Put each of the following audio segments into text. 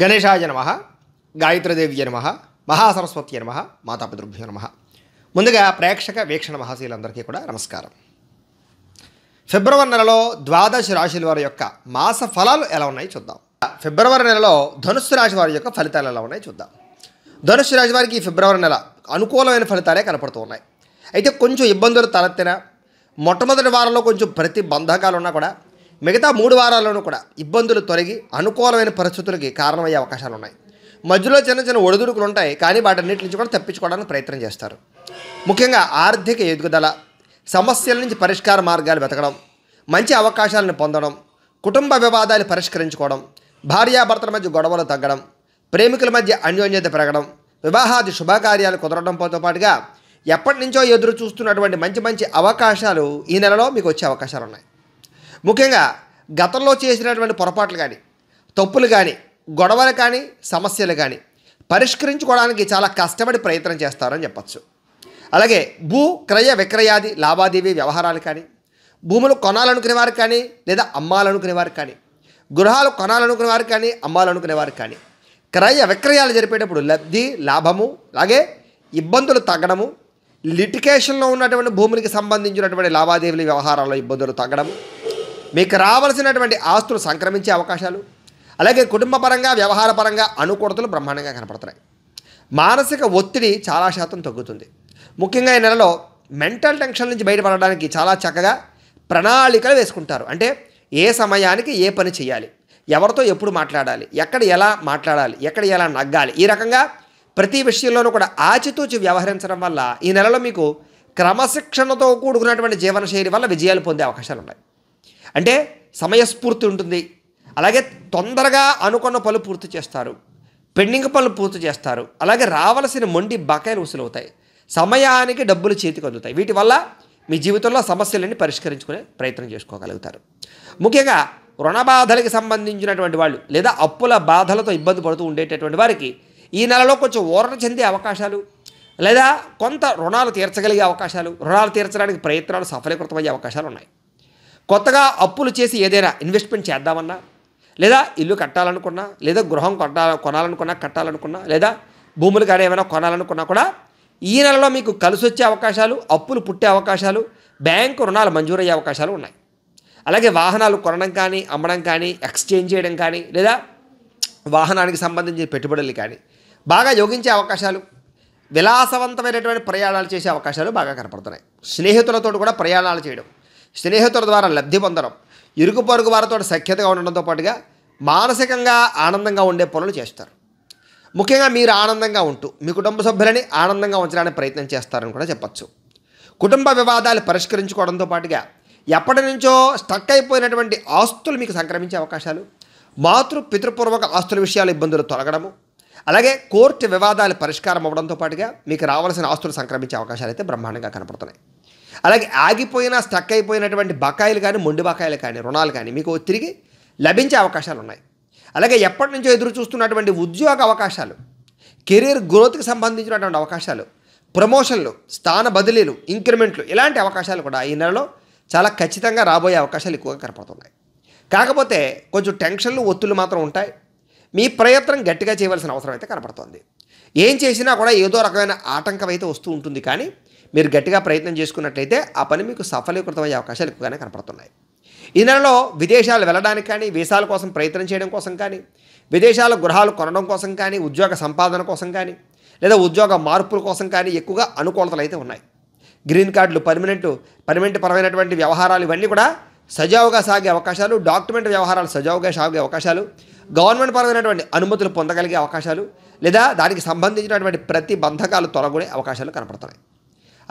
గణేశాయ నమ గాయత్రదేవి నమ మహాసరస్వతి నమ మాతాపితృభ్యో నమ ముందుగా ప్రేక్షక వీక్షణ మహాశీలందరికీ కూడా నమస్కారం ఫిబ్రవరి నెలలో ద్వాదశ రాశుల వారి యొక్క మాస ఫలాలు ఎలా ఉన్నాయి చూద్దాం ఫిబ్రవరి నెలలో ధనుస్సు రాశి వారి యొక్క ఫలితాలు ఎలా ఉన్నాయి చూద్దాం ధనుస్సు రాశి వారికి ఫిబ్రవరి నెల అనుకూలమైన ఫలితాలే కనపడుతూ ఉన్నాయి అయితే కొంచెం ఇబ్బందులు తలెత్తిన మొట్టమొదటి వారంలో కొంచెం ప్రతిబంధకాలు ఉన్నా కూడా మిగతా మూడు వారాల్లోనూ కూడా ఇబ్బందులు తొలగి అనుకూలమైన పరిస్థితులకి కారణమయ్యే అవకాశాలు ఉన్నాయి మధ్యలో చిన్న చిన్న ఒడిదుడుకులు ఉంటాయి కానీ వాటన్నిటి నుంచి కూడా తప్పించుకోవడానికి ప్రయత్నం చేస్తారు ముఖ్యంగా ఆర్థిక ఎదుగుదల సమస్యల నుంచి పరిష్కార మార్గాలు వెతకడం మంచి అవకాశాలను పొందడం కుటుంబ వివాదాలు పరిష్కరించుకోవడం భార్యాభర్తల మధ్య గొడవలు తగ్గడం ప్రేమికుల మధ్య అన్యోన్యత పెరగడం వివాహాది శుభకార్యాలు కుదరడంతో పాటుగా ఎప్పటి నుంచో ఎదురు చూస్తున్నటువంటి మంచి మంచి అవకాశాలు ఈ నెలలో మీకు వచ్చే అవకాశాలు ఉన్నాయి ముఖ్యంగా గతంలో చేసినటువంటి పొరపాట్లు కానీ తప్పులు కానీ గొడవలు కానీ సమస్యలు కానీ పరిష్కరించుకోవడానికి చాలా కష్టపడి ప్రయత్నం చేస్తారని చెప్పచ్చు అలాగే భూ క్రయ విక్రయాది లావాదేవీ వ్యవహారాలు కానీ భూములు కొనాలనుకునే వారు కానీ లేదా అమ్మాలనుకునే వారు కానీ గృహాలు కొనాలనుకునే వారు కానీ అమ్మాలనుకునే వారు కానీ క్రయ విక్రయాలు జరిపేటప్పుడు లబ్ధి లాభము అలాగే ఇబ్బందులు తగ్గడము లిటికేషన్లో ఉన్నటువంటి భూములకి సంబంధించినటువంటి లావాదేవీల వ్యవహారాల్లో ఇబ్బందులు తగ్గడము మీకు రావాల్సినటువంటి ఆస్తులు సంక్రమించే అవకాశాలు అలాగే కుటుంబపరంగా వ్యవహారపరంగా అనుకూలతలు బ్రహ్మాండంగా కనపడుతున్నాయి మానసిక ఒత్తిడి చాలా శాతం తగ్గుతుంది ముఖ్యంగా ఈ నెలలో మెంటల్ టెన్షన్ నుంచి బయటపడడానికి చాలా చక్కగా ప్రణాళికలు వేసుకుంటారు అంటే ఏ సమయానికి ఏ పని చేయాలి ఎవరితో ఎప్పుడు మాట్లాడాలి ఎక్కడ ఎలా మాట్లాడాలి ఎక్కడ ఎలా నగ్గాలి ఈ రకంగా ప్రతి విషయంలోనూ కూడా ఆచితూచి వ్యవహరించడం వల్ల ఈ నెలలో మీకు క్రమశిక్షణతో కూడుకున్నటువంటి జీవనశైలి వల్ల విజయాలు పొందే అవకాశాలు ఉన్నాయి అంటే సమయస్ఫూర్తి ఉంటుంది అలాగే తొందరగా అనుకున్న పనులు పూర్తి చేస్తారు పెండింగ్ పనులు పూర్తి చేస్తారు అలాగే రావలసిన మొండి బకాయిలు వసూలవుతాయి సమయానికి డబ్బులు చేతికి అందుతాయి వీటి వల్ల మీ జీవితంలో సమస్యలన్నీ పరిష్కరించుకునే ప్రయత్నం చేసుకోగలుగుతారు ముఖ్యంగా రుణ బాధలకు సంబంధించినటువంటి వాళ్ళు లేదా అప్పుల బాధలతో ఇబ్బంది పడుతూ ఉండేటటువంటి వారికి ఈ నెలలో కొంచెం ఊరట చెందే అవకాశాలు లేదా కొంత రుణాలు తీర్చగలిగే అవకాశాలు రుణాలు తీర్చడానికి ప్రయత్నాలు సఫలీకృతమయ్యే అవకాశాలు ఉన్నాయి కొత్తగా అప్పులు చేసి ఏదైనా ఇన్వెస్ట్మెంట్ చేద్దామన్నా లేదా ఇల్లు కట్టాలనుకున్నా లేదా గృహం కొట్టా కొనాలనుకున్నా కట్టాలనుకున్నా లేదా భూములు కానీ ఏమైనా కొనాలనుకున్నా కూడా ఈ నెలలో మీకు కలిసి వచ్చే అవకాశాలు అప్పులు పుట్టే అవకాశాలు బ్యాంకు రుణాలు మంజూరయ్యే అవకాశాలు ఉన్నాయి అలాగే వాహనాలు కొనడం కానీ అమ్మడం కానీ ఎక్స్చేంజ్ చేయడం కానీ లేదా వాహనానికి సంబంధించిన పెట్టుబడులు కానీ బాగా యోగించే అవకాశాలు విలాసవంతమైనటువంటి ప్రయాణాలు చేసే అవకాశాలు బాగా కనపడుతున్నాయి స్నేహితులతో కూడా ప్రయాణాలు చేయడం స్నేహితుల ద్వారా లబ్ధి పొందడం ఇరుగు పొరుగు వారితో సఖ్యతగా ఉండడంతో పాటుగా మానసికంగా ఆనందంగా ఉండే పనులు చేస్తారు ముఖ్యంగా మీరు ఆనందంగా ఉంటూ మీ కుటుంబ సభ్యులని ఆనందంగా ఉంచడానికి ప్రయత్నం చేస్తారని కూడా చెప్పచ్చు కుటుంబ వివాదాలు పరిష్కరించుకోవడంతో పాటుగా ఎప్పటి నుంచో స్టక్ అయిపోయినటువంటి ఆస్తులు మీకు సంక్రమించే అవకాశాలు మాతృ పితృపూర్వక ఆస్తుల విషయాలు ఇబ్బందులు తొలగడము అలాగే కోర్టు వివాదాలు పరిష్కారం అవ్వడంతో పాటుగా మీకు రావాల్సిన ఆస్తులు సంక్రమించే అవకాశాలు అయితే బ్రహ్మాండంగా కనపడుతున్నాయి అలాగే ఆగిపోయినా స్టక్ అయిపోయినటువంటి బకాయిలు కానీ మొండి బకాయిలు కానీ రుణాలు కానీ మీకు తిరిగి లభించే అవకాశాలు ఉన్నాయి అలాగే ఎప్పటి నుంచో ఎదురు చూస్తున్నటువంటి ఉద్యోగ అవకాశాలు కెరీర్ గ్రోత్కి సంబంధించినటువంటి అవకాశాలు ప్రమోషన్లు స్థాన బదిలీలు ఇంక్రిమెంట్లు ఇలాంటి అవకాశాలు కూడా ఈ నెలలో చాలా ఖచ్చితంగా రాబోయే అవకాశాలు ఎక్కువగా కనపడుతున్నాయి కాకపోతే కొంచెం టెన్షన్లు ఒత్తులు మాత్రం ఉంటాయి మీ ప్రయత్నం గట్టిగా చేయవలసిన అవసరం అయితే కనపడుతుంది ఏం చేసినా కూడా ఏదో రకమైన ఆటంకం అయితే వస్తూ ఉంటుంది కానీ మీరు గట్టిగా ప్రయత్నం చేసుకున్నట్లయితే ఆ పని మీకు సఫలీకృతమయ్యే అవకాశాలు ఎక్కువగానే కనపడుతున్నాయి ఈ నెలలో విదేశాలు వెళ్ళడానికి కానీ వీసాల కోసం ప్రయత్నం చేయడం కోసం కానీ విదేశాల గృహాలు కొనడం కోసం కానీ ఉద్యోగ సంపాదన కోసం కానీ లేదా ఉద్యోగ మార్పుల కోసం కానీ ఎక్కువగా అనుకూలతలు అయితే ఉన్నాయి గ్రీన్ కార్డులు పర్మనెంట్ పర్మనెంట్ పరమైనటువంటి వ్యవహారాలు ఇవన్నీ కూడా సజావుగా సాగే అవకాశాలు డాక్యుమెంట్ వ్యవహారాలు సజావుగా సాగే అవకాశాలు గవర్నమెంట్ పరమైనటువంటి అనుమతులు పొందగలిగే అవకాశాలు లేదా దానికి సంబంధించినటువంటి ప్రతి బంధకాలు తొలగొనే అవకాశాలు కనపడుతున్నాయి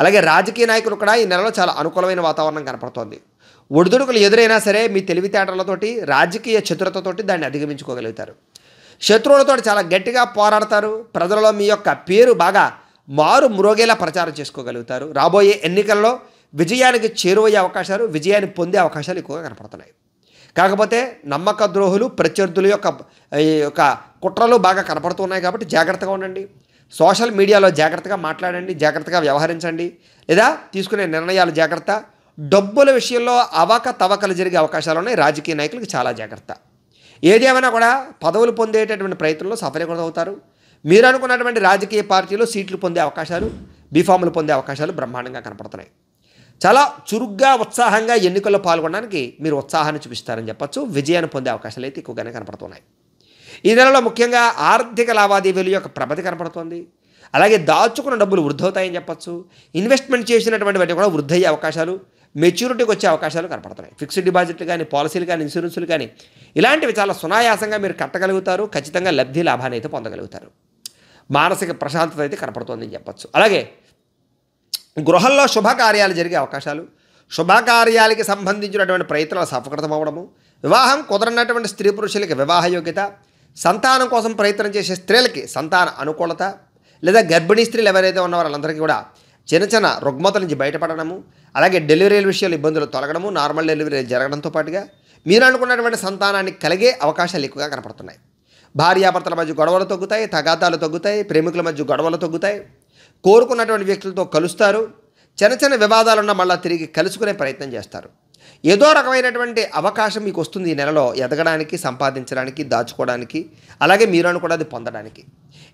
అలాగే రాజకీయ నాయకులు కూడా ఈ నెలలో చాలా అనుకూలమైన వాతావరణం కనపడుతోంది ఒడిదుడుకులు ఎదురైనా సరే మీ తెలివితేటలతోటి రాజకీయ చతురతతోటి దాన్ని అధిగమించుకోగలుగుతారు శత్రువులతో చాలా గట్టిగా పోరాడతారు ప్రజలలో మీ యొక్క పేరు బాగా మారు మ్రోగేలా ప్రచారం చేసుకోగలుగుతారు రాబోయే ఎన్నికల్లో విజయానికి చేరువయ్యే అవకాశాలు విజయాన్ని పొందే అవకాశాలు ఎక్కువగా కనపడుతున్నాయి కాకపోతే నమ్మక ద్రోహులు ప్రత్యర్థుల యొక్క ఈ యొక్క కుట్రలు బాగా కనపడుతున్నాయి కాబట్టి జాగ్రత్తగా ఉండండి సోషల్ మీడియాలో జాగ్రత్తగా మాట్లాడండి జాగ్రత్తగా వ్యవహరించండి లేదా తీసుకునే నిర్ణయాలు జాగ్రత్త డబ్బుల విషయంలో అవక తవకలు జరిగే అవకాశాలు ఉన్నాయి రాజకీయ నాయకులకు చాలా జాగ్రత్త ఏదేమైనా కూడా పదవులు పొందేటటువంటి ప్రయత్నంలో అవుతారు మీరు అనుకున్నటువంటి రాజకీయ పార్టీలో సీట్లు పొందే అవకాశాలు బీఫాములు పొందే అవకాశాలు బ్రహ్మాండంగా కనపడుతున్నాయి చాలా చురుగ్గా ఉత్సాహంగా ఎన్నికల్లో పాల్గొనడానికి మీరు ఉత్సాహాన్ని చూపిస్తారని చెప్పచ్చు విజయాన్ని పొందే అవకాశాలు అయితే ఎక్కువగానే కనపడుతున్నాయి ఈ నెలలో ముఖ్యంగా ఆర్థిక లావాదేవీలు యొక్క ప్రగతి కనపడుతోంది అలాగే దాచుకున్న డబ్బులు వృద్ధవుతాయని చెప్పచ్చు ఇన్వెస్ట్మెంట్ చేసినటువంటి వాటి కూడా వృద్ధయ్యే అవకాశాలు మెచ్యూరిటీకి వచ్చే అవకాశాలు కనపడుతున్నాయి ఫిక్స్డ్ డిపాజిట్లు కానీ పాలసీలు కానీ ఇన్సూరెన్సులు కానీ ఇలాంటివి చాలా సునాయాసంగా మీరు కట్టగలుగుతారు ఖచ్చితంగా లబ్ధి లాభాన్ని అయితే పొందగలుగుతారు మానసిక ప్రశాంతత అయితే కనపడుతోందని చెప్పచ్చు అలాగే గృహంలో శుభకార్యాలు జరిగే అవకాశాలు శుభకార్యాలకి సంబంధించినటువంటి ప్రయత్నాలు సఫకృతం అవ్వడము వివాహం కుదరనటువంటి స్త్రీ పురుషులకి వివాహ యోగ్యత సంతానం కోసం ప్రయత్నం చేసే స్త్రీలకి సంతాన అనుకూలత లేదా గర్భిణీ స్త్రీలు ఎవరైతే ఉన్న వాళ్ళందరికీ కూడా చిన్న చిన్న రుగ్మతల నుంచి బయటపడడము అలాగే డెలివరీల విషయాలు ఇబ్బందులు తొలగడము నార్మల్ డెలివరీలు జరగడంతో పాటుగా మీరు అనుకున్నటువంటి సంతానాన్ని కలిగే అవకాశాలు ఎక్కువగా కనపడుతున్నాయి భార్యాభర్తల మధ్య గొడవలు తగ్గుతాయి తగాదాలు తగ్గుతాయి ప్రేమికుల మధ్య గొడవలు తగ్గుతాయి కోరుకున్నటువంటి వ్యక్తులతో కలుస్తారు చిన్న చిన్న వివాదాలున్న మళ్ళీ తిరిగి కలుసుకునే ప్రయత్నం చేస్తారు ఏదో రకమైనటువంటి అవకాశం మీకు వస్తుంది ఈ నెలలో ఎదగడానికి సంపాదించడానికి దాచుకోవడానికి అలాగే మీరు కూడా అది పొందడానికి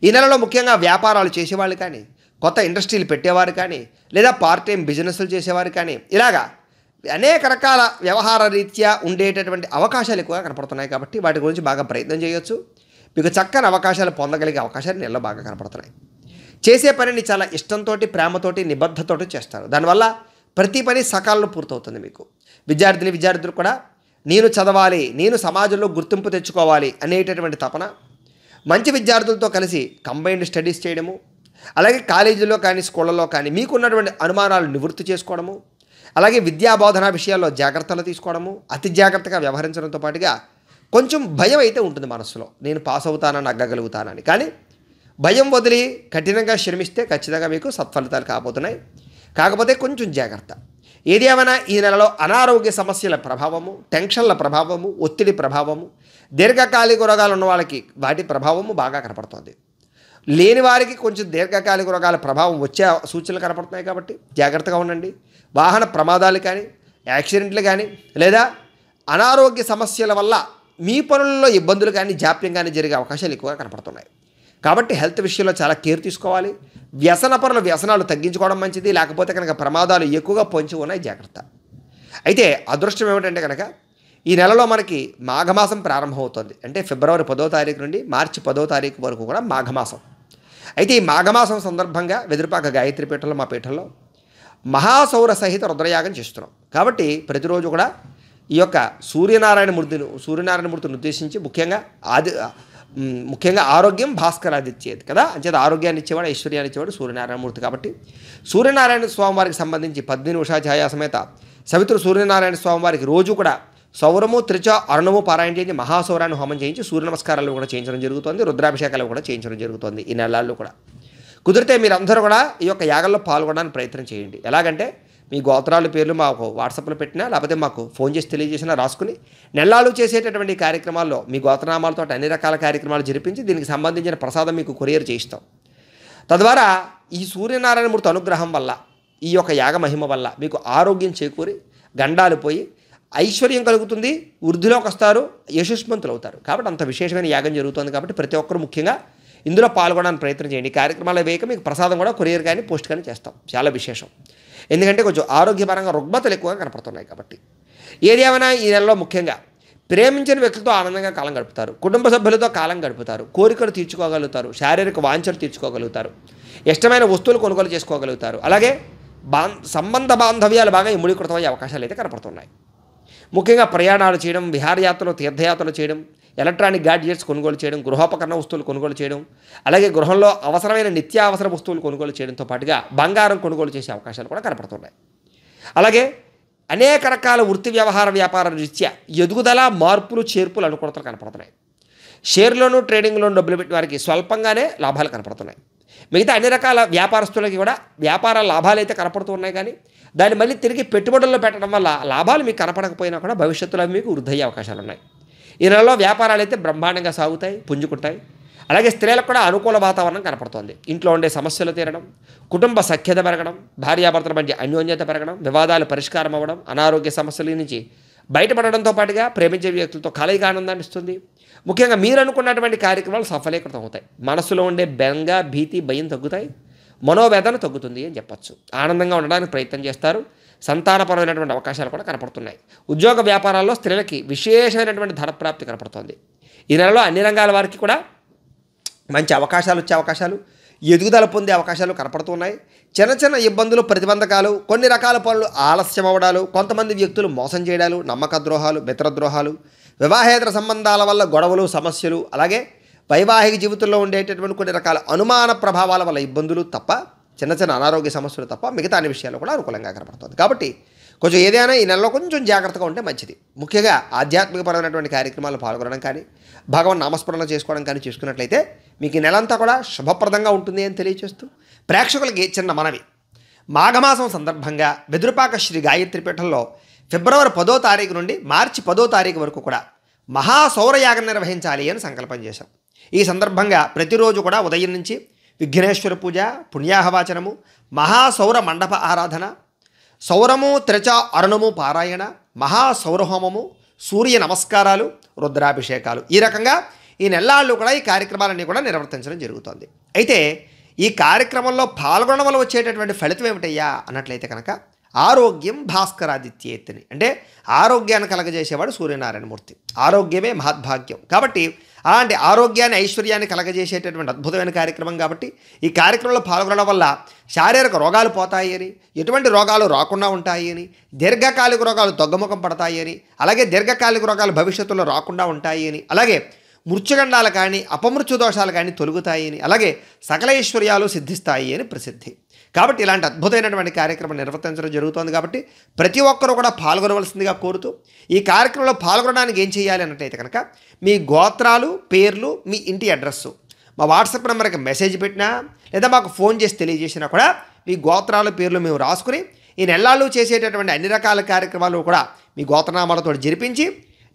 ఈ నెలలో ముఖ్యంగా వ్యాపారాలు చేసేవాళ్ళు కానీ కొత్త ఇండస్ట్రీలు పెట్టేవారు కానీ లేదా పార్ట్ టైం బిజినెస్లు చేసేవారు కానీ ఇలాగా అనేక రకాల వ్యవహార రీత్యా ఉండేటటువంటి అవకాశాలు ఎక్కువగా కనపడుతున్నాయి కాబట్టి వాటి గురించి బాగా ప్రయత్నం చేయొచ్చు మీకు చక్కని అవకాశాలు పొందగలిగే అవకాశాలు నెలలో బాగా కనపడుతున్నాయి చేసే పనిని చాలా ఇష్టంతో ప్రేమతోటి నిబద్ధతోటి చేస్తారు దానివల్ల ప్రతి పని సకాలంలో పూర్తవుతుంది మీకు విద్యార్థులు విద్యార్థులు కూడా నేను చదవాలి నేను సమాజంలో గుర్తింపు తెచ్చుకోవాలి అనేటటువంటి తపన మంచి విద్యార్థులతో కలిసి కంబైన్డ్ స్టడీస్ చేయడము అలాగే కాలేజీలో కానీ స్కూళ్ళలో కానీ మీకున్నటువంటి అనుమానాలు నివృత్తి చేసుకోవడము అలాగే విద్యా బోధన విషయాల్లో జాగ్రత్తలు తీసుకోవడము అతి జాగ్రత్తగా వ్యవహరించడంతో పాటుగా కొంచెం భయం అయితే ఉంటుంది మనసులో నేను పాస్ అవుతానని అగ్గగలుగుతానని కానీ భయం వదిలి కఠినంగా శ్రమిస్తే ఖచ్చితంగా మీకు సత్ఫలితాలు కాబోతున్నాయి కాకపోతే కొంచెం జాగ్రత్త ఏదేమైనా ఈ నెలలో అనారోగ్య సమస్యల ప్రభావము టెన్షన్ల ప్రభావము ఒత్తిడి ప్రభావము దీర్ఘకాలిక రోగాలు ఉన్న వాళ్ళకి వాటి ప్రభావము బాగా కనపడుతుంది లేని వారికి కొంచెం దీర్ఘకాలిక రోగాల ప్రభావం వచ్చే సూచనలు కనపడుతున్నాయి కాబట్టి జాగ్రత్తగా ఉండండి వాహన ప్రమాదాలు కానీ యాక్సిడెంట్లు కానీ లేదా అనారోగ్య సమస్యల వల్ల మీ పనుల్లో ఇబ్బందులు కానీ జాప్యం కానీ జరిగే అవకాశాలు ఎక్కువగా కనపడుతున్నాయి కాబట్టి హెల్త్ విషయంలో చాలా కేర్ తీసుకోవాలి వ్యసనపరుల వ్యసనాలు తగ్గించుకోవడం మంచిది లేకపోతే కనుక ప్రమాదాలు ఎక్కువగా పొంచి ఉన్నాయి జాగ్రత్త అయితే అదృష్టం ఏమిటంటే కనుక ఈ నెలలో మనకి మాఘమాసం ప్రారంభమవుతుంది అంటే ఫిబ్రవరి పదో తారీఖు నుండి మార్చి పదో తారీఖు వరకు కూడా మాఘమాసం అయితే ఈ మాఘమాసం సందర్భంగా వెదురుపాక గాయత్రి పీఠంలో మా పీఠంలో మహాసౌర సహిత రుద్రయాగం చేస్తున్నాం కాబట్టి ప్రతిరోజు కూడా ఈ యొక్క సూర్యనారాయణ మూర్తిని సూర్యనారాయణ మూర్తిని ఉద్దేశించి ముఖ్యంగా ఆది ముఖ్యంగా ఆరోగ్యం భాస్కరాది ఇచ్చేది కదా అంచేత ఆరోగ్యాన్ని ఇచ్చేవాడు ఐశ్వర్యాన్ని ఇచ్చేవాడు సూర్యనారాయణమూర్తి కాబట్టి సూర్యనారాయణ స్వామివారికి సంబంధించి పద్దెనిమిది ఉషా ఛాయా సమేత సవిత్రు సూర్యనారాయణ స్వామివారికి రోజు కూడా సౌరము త్రిచ అరుణము పారాయణ చేయించి మహాసౌరాన్ని హోమం చేయించి సూర్య నమస్కారాలు కూడా చేయించడం జరుగుతుంది రుద్రాభిషేకాలు కూడా చేయించడం జరుగుతుంది ఈ నెలల్లో కూడా కుదిరితే మీరందరూ కూడా ఈ యొక్క యాగంలో పాల్గొనడానికి ప్రయత్నం చేయండి ఎలాగంటే మీ గోత్రాల పేర్లు మాకు వాట్సాప్లో పెట్టినా లేకపోతే మాకు ఫోన్ చేసి తెలియజేసినా రాసుకుని నెల్లాలు చేసేటటువంటి కార్యక్రమాల్లో మీ గోత్రనామాలతో అన్ని రకాల కార్యక్రమాలు జరిపించి దీనికి సంబంధించిన ప్రసాదం మీకు కొరియర్ చేయిస్తాం తద్వారా ఈ సూర్యనారాయణమూర్తి అనుగ్రహం వల్ల ఈ యొక్క యాగ మహిమ వల్ల మీకు ఆరోగ్యం చేకూరి గండాలు పోయి ఐశ్వర్యం కలుగుతుంది వృద్ధిలోకి వస్తారు యశస్వంతులు అవుతారు కాబట్టి అంత విశేషమైన యాగం జరుగుతుంది కాబట్టి ప్రతి ఒక్కరు ముఖ్యంగా ఇందులో పాల్గొనడానికి ప్రయత్నం చేయండి కార్యక్రమాలు వేయక మీకు ప్రసాదం కూడా కొరియర్ కానీ పోస్ట్ కానీ చేస్తాం చాలా విశేషం ఎందుకంటే కొంచెం ఆరోగ్యపరంగా రుగ్మతలు ఎక్కువగా కనపడుతున్నాయి కాబట్టి ఏది ఏమైనా ఈ నెలలో ముఖ్యంగా ప్రేమించిన వ్యక్తులతో ఆనందంగా కాలం గడుపుతారు కుటుంబ సభ్యులతో కాలం గడుపుతారు కోరికలు తీర్చుకోగలుగుతారు శారీరక వాంఛలు తీర్చుకోగలుగుతారు ఇష్టమైన వస్తువులు కొనుగోలు చేసుకోగలుగుతారు అలాగే బా సంబంధ బాంధవ్యాలు బాగా ఇముడీకృతమయ్యే అవకాశాలు అయితే కనపడుతున్నాయి ముఖ్యంగా ప్రయాణాలు చేయడం విహారయాత్రలు తీర్థయాత్రలు చేయడం ఎలక్ట్రానిక్ గాడ్జెట్స్ కొనుగోలు చేయడం గృహోపకరణ వస్తువులు కొనుగోలు చేయడం అలాగే గృహంలో అవసరమైన నిత్యావసర వస్తువులు కొనుగోలు చేయడంతో పాటుగా బంగారం కొనుగోలు చేసే అవకాశాలు కూడా కనపడుతున్నాయి అలాగే అనేక రకాల వృత్తి వ్యవహార వ్యాపార రీత్యా ఎదుగుదల మార్పులు చేర్పులు అనుకూలతలు కనపడుతున్నాయి షేర్లోనూ ట్రేడింగ్లోనూ డబ్బులు పెట్టిన వారికి స్వల్పంగానే లాభాలు కనపడుతున్నాయి మిగతా అన్ని రకాల వ్యాపారస్తులకి కూడా వ్యాపార లాభాలు అయితే కనపడుతున్నాయి కానీ దాన్ని మళ్ళీ తిరిగి పెట్టుబడుల్లో పెట్టడం వల్ల లాభాలు మీకు కనపడకపోయినా కూడా భవిష్యత్తులో మీకు వృద్ధయ్యే అవకాశాలు ఉన్నాయి ఈ నెలలో వ్యాపారాలు అయితే బ్రహ్మాండంగా సాగుతాయి పుంజుకుంటాయి అలాగే స్త్రీలకు కూడా అనుకూల వాతావరణం కనపడుతోంది ఇంట్లో ఉండే సమస్యలు తీరడం కుటుంబ సఖ్యత పెరగడం భార్యాభర్తల మధ్య అన్యోన్యత పెరగడం వివాదాలు పరిష్కారం అవ్వడం అనారోగ్య సమస్యల నుంచి బయటపడడంతో పాటుగా ప్రేమించే వ్యక్తులతో ఖాళీగా ఆనందాన్ని ఇస్తుంది ముఖ్యంగా మీరు అనుకున్నటువంటి కార్యక్రమాలు సఫలీకృతం అవుతాయి మనసులో ఉండే బెంగ భీతి భయం తగ్గుతాయి మనోవేదన తగ్గుతుంది అని చెప్పచ్చు ఆనందంగా ఉండడానికి ప్రయత్నం చేస్తారు సంతానపరమైనటువంటి అవకాశాలు కూడా కనపడుతున్నాయి ఉద్యోగ వ్యాపారాల్లో స్త్రీలకి విశేషమైనటువంటి ధర ప్రాప్తి కనపడుతుంది ఈ నెలలో అన్ని రంగాల వారికి కూడా మంచి అవకాశాలు వచ్చే అవకాశాలు ఎదుగుదల పొందే అవకాశాలు కనపడుతున్నాయి చిన్న చిన్న ఇబ్బందులు ప్రతిబంధకాలు కొన్ని రకాల పనులు ఆలస్యం అవడాలు కొంతమంది వ్యక్తులు మోసం చేయడాలు నమ్మక ద్రోహాలు మిత్రద్రోహాలు వివాహేతర సంబంధాల వల్ల గొడవలు సమస్యలు అలాగే వైవాహిక జీవితంలో ఉండేటటువంటి కొన్ని రకాల అనుమాన ప్రభావాల వల్ల ఇబ్బందులు తప్ప చిన్న చిన్న అనారోగ్య సమస్యలు తప్ప మిగతా అన్ని విషయాలు కూడా అనుకూలంగా కనపడుతుంది కాబట్టి కొంచెం ఏదైనా ఈ నెలలో కొంచెం జాగ్రత్తగా ఉంటే మంచిది ముఖ్యంగా ఆధ్యాత్మికపరమైనటువంటి కార్యక్రమాలు పాల్గొనడం కానీ భగవాన్ నామస్మరణ చేసుకోవడం కానీ చేసుకున్నట్లయితే మీకు ఈ నెలంతా కూడా శుభప్రదంగా ఉంటుంది అని తెలియచేస్తూ ప్రేక్షకులకి చిన్న మనవి మాఘమాసం సందర్భంగా బెదురుపాక శ్రీ గాయత్రి పీఠంలో ఫిబ్రవరి పదో తారీఖు నుండి మార్చి పదో తారీఖు వరకు కూడా మహాసౌరయాగం నిర్వహించాలి అని సంకల్పం చేశాం ఈ సందర్భంగా ప్రతిరోజు కూడా ఉదయం నుంచి విఘ్నేశ్వర పూజ పుణ్యాహవాచనము మహాసౌర మండప ఆరాధన సౌరము త్రచ అరుణము పారాయణ మహాసౌరహోమము సూర్య నమస్కారాలు రుద్రాభిషేకాలు ఈ రకంగా ఈ నెలల్లో కూడా ఈ కార్యక్రమాలన్నీ కూడా నిర్వర్తించడం జరుగుతుంది అయితే ఈ కార్యక్రమంలో పాల్గొనడం వల్ల వచ్చేటటువంటి ఫలితం ఏమిటయ్యా అన్నట్లయితే కనుక ఆరోగ్యం భాస్కరాదిత్యేత్తిని అంటే ఆరోగ్యాన్ని కలగజేసేవాడు సూర్యనారాయణమూర్తి ఆరోగ్యమే మహద్భాగ్యం కాబట్టి అలాంటి ఆరోగ్యాన్ని ఐశ్వర్యాన్ని కలగజేసేటటువంటి అద్భుతమైన కార్యక్రమం కాబట్టి ఈ కార్యక్రమంలో పాల్గొనడం వల్ల శారీరక రోగాలు పోతాయి అని ఎటువంటి రోగాలు రాకుండా ఉంటాయి అని దీర్ఘకాలిక రోగాలు తగ్గుముఖం పడతాయి అని అలాగే దీర్ఘకాలిక రోగాలు భవిష్యత్తులో రాకుండా ఉంటాయి అని అలాగే మృత్యుగండాలు కానీ అపమృత్యు దోషాలు కానీ తొలుగుతాయి అని అలాగే సకల ఐశ్వర్యాలు సిద్ధిస్తాయి అని ప్రసిద్ధి కాబట్టి ఇలాంటి అద్భుతమైనటువంటి కార్యక్రమం నిర్వర్తించడం జరుగుతోంది కాబట్టి ప్రతి ఒక్కరూ కూడా పాల్గొనవలసిందిగా కోరుతూ ఈ కార్యక్రమంలో పాల్గొనడానికి ఏం చేయాలి అన్నట్టయితే కనుక మీ గోత్రాలు పేర్లు మీ ఇంటి అడ్రస్సు మా వాట్సాప్ నెంబర్కి మెసేజ్ పెట్టినా లేదా మాకు ఫోన్ చేసి తెలియజేసినా కూడా మీ గోత్రాలు పేర్లు మేము రాసుకుని ఈ నెలలు చేసేటటువంటి అన్ని రకాల కార్యక్రమాలు కూడా మీ గోత్రనామాలతో జరిపించి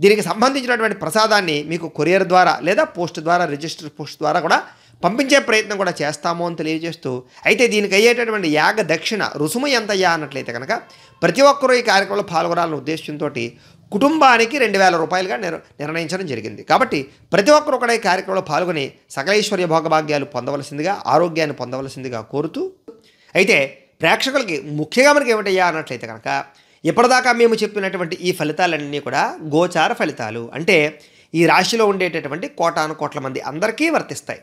దీనికి సంబంధించినటువంటి ప్రసాదాన్ని మీకు కొరియర్ ద్వారా లేదా పోస్ట్ ద్వారా రిజిస్టర్ పోస్ట్ ద్వారా కూడా పంపించే ప్రయత్నం కూడా చేస్తాము అని తెలియజేస్తూ అయితే దీనికి అయ్యేటటువంటి యాగ దక్షిణ రుసుము ఎంతయ్యా అన్నట్లయితే కనుక ప్రతి ఒక్కరూ ఈ కార్యక్రమంలో పాల్గొనాలనే ఉద్దేశంతో కుటుంబానికి రెండు వేల రూపాయలుగా నిర్ నిర్ణయించడం జరిగింది కాబట్టి ప్రతి ఒక్కరు కూడా ఈ కార్యక్రమంలో పాల్గొని సకలేశ్వర్య భోగభాగ్యాలు పొందవలసిందిగా ఆరోగ్యాన్ని పొందవలసిందిగా కోరుతూ అయితే ప్రేక్షకులకి ముఖ్యంగా మనకి ఏమిటయ్యా అన్నట్లయితే కనుక ఇప్పటిదాకా మేము చెప్పినటువంటి ఈ ఫలితాలన్నీ కూడా గోచార ఫలితాలు అంటే ఈ రాశిలో ఉండేటటువంటి కోటాను కోట్ల మంది అందరికీ వర్తిస్తాయి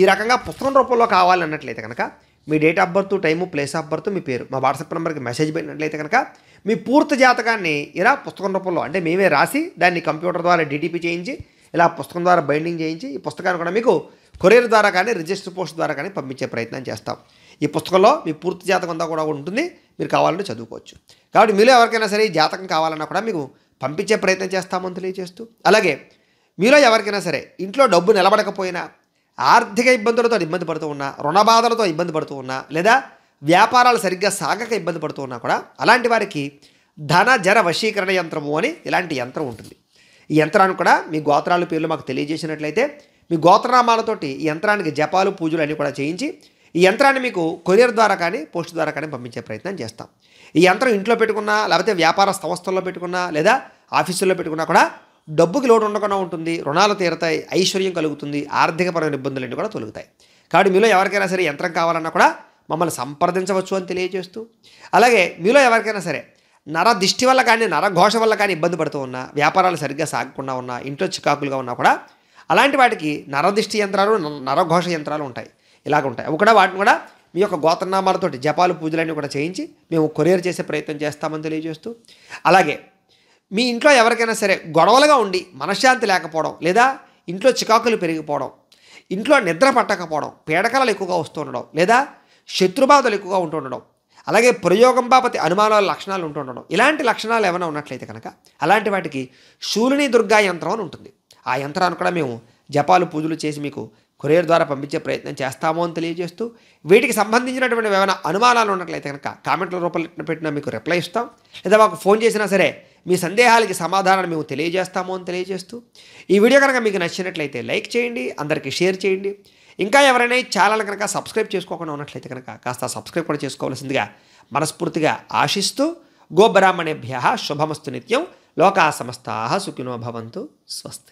ఈ రకంగా పుస్తకం రూపంలో కావాలన్నట్లయితే కనుక మీ date of birth time place of birth మీ పేరు మా వాట్సాప్ నెంబర్కి మెసేజ్ పెట్టినట్లయితే కనుక మీ పూర్తి జాతకాన్ని ఇలా పుస్తకం రూపంలో అంటే మేమే రాసి దాన్ని కంప్యూటర్ ద్వారా డీటీపీ చేయించి ఇలా పుస్తకం ద్వారా బైండింగ్ చేయించి ఈ పుస్తకాన్ని కూడా మీకు కొరియర్ ద్వారా కానీ రిజిస్టర్ పోస్ట్ ద్వారా కానీ పంపించే ప్రయత్నం చేస్తాం ఈ పుస్తకంలో మీ పూర్తి జాతకం అంతా కూడా ఉంటుంది మీరు కావాలంటే చదువుకోవచ్చు కాబట్టి మీలో ఎవరికైనా సరే ఈ జాతకం కావాలన్నా కూడా మీకు పంపించే ప్రయత్నం చేస్తామని తెలియజేస్తూ అలాగే మీలో ఎవరికైనా సరే ఇంట్లో డబ్బు నిలబడకపోయినా ఆర్థిక ఇబ్బందులతో ఇబ్బంది పడుతూ ఉన్నా బాధలతో ఇబ్బంది పడుతూ ఉన్నా లేదా వ్యాపారాలు సరిగ్గా సాగక ఇబ్బంది పడుతూ ఉన్నా కూడా అలాంటి వారికి ధన జన వశీకరణ యంత్రము అని ఇలాంటి యంత్రం ఉంటుంది ఈ యంత్రాన్ని కూడా మీ గోత్రాలు పేర్లు మాకు తెలియజేసినట్లయితే మీ గోత్రనామాలతోటి ఈ యంత్రానికి జపాలు పూజలు అన్నీ కూడా చేయించి ఈ యంత్రాన్ని మీకు కొరియర్ ద్వారా కానీ పోస్ట్ ద్వారా కానీ పంపించే ప్రయత్నం చేస్తాం ఈ యంత్రం ఇంట్లో పెట్టుకున్నా లేకపోతే వ్యాపార సంస్థల్లో పెట్టుకున్నా లేదా ఆఫీసుల్లో పెట్టుకున్నా కూడా డబ్బుకి లోటు ఉండకుండా ఉంటుంది రుణాలు తీరతాయి ఐశ్వర్యం కలుగుతుంది ఆర్థికపరమైన ఇబ్బందులన్నీ కూడా తొలుగుతాయి కాబట్టి మీలో ఎవరికైనా సరే యంత్రం కావాలన్నా కూడా మమ్మల్ని సంప్రదించవచ్చు అని తెలియజేస్తూ అలాగే మీలో ఎవరికైనా సరే నర దిష్టి వల్ల కానీ నరఘోష వల్ల కానీ ఇబ్బంది పడుతూ ఉన్నా వ్యాపారాలు సరిగ్గా సాగకుండా ఉన్నా ఇంట్లో చికాకులుగా ఉన్నా కూడా అలాంటి వాటికి నరదిష్టి యంత్రాలు నరఘోష యంత్రాలు ఉంటాయి ఇలాగ ఉంటాయి అవి కూడా వాటిని కూడా మీ యొక్క గోతనామాలతోటి జపాలు పూజలన్నీ కూడా చేయించి మేము కొరియర్ చేసే ప్రయత్నం చేస్తామని తెలియజేస్తూ అలాగే మీ ఇంట్లో ఎవరికైనా సరే గొడవలుగా ఉండి మనశ్శాంతి లేకపోవడం లేదా ఇంట్లో చికాకులు పెరిగిపోవడం ఇంట్లో నిద్ర పట్టకపోవడం పీడకలలు ఎక్కువగా వస్తుండడం లేదా శత్రుబాధలు ఎక్కువగా ఉంటుండడం అలాగే బాపతి అనుమానాల లక్షణాలు ఉంటుండడం ఇలాంటి లక్షణాలు ఏమైనా ఉన్నట్లయితే కనుక అలాంటి వాటికి శూలిని దుర్గా యంత్రం అని ఉంటుంది ఆ యంత్రాన్ని కూడా మేము జపాలు పూజలు చేసి మీకు కొరియర్ ద్వారా పంపించే ప్రయత్నం చేస్తామో అని తెలియజేస్తూ వీటికి సంబంధించినటువంటి ఏమైనా అనుమానాలు ఉన్నట్లయితే కనుక కామెంట్ల రూపంలో పెట్టినా మీకు రిప్లై ఇస్తాం లేదా మాకు ఫోన్ చేసినా సరే మీ సందేహాలకి సమాధానం మేము తెలియజేస్తాము అని తెలియజేస్తూ ఈ వీడియో కనుక మీకు నచ్చినట్లయితే లైక్ చేయండి అందరికీ షేర్ చేయండి ఇంకా ఎవరైనా ఛానల్ కనుక సబ్స్క్రైబ్ చేసుకోకుండా ఉన్నట్లయితే కనుక కాస్త సబ్స్క్రైబ్ కూడా చేసుకోవాల్సిందిగా మనస్ఫూర్తిగా ఆశిస్తూ గోబ్రాహ్మణేభ్య శుభమస్తు నిత్యం లోకా సమస్తా సుఖినో భవంతు స్వస్తి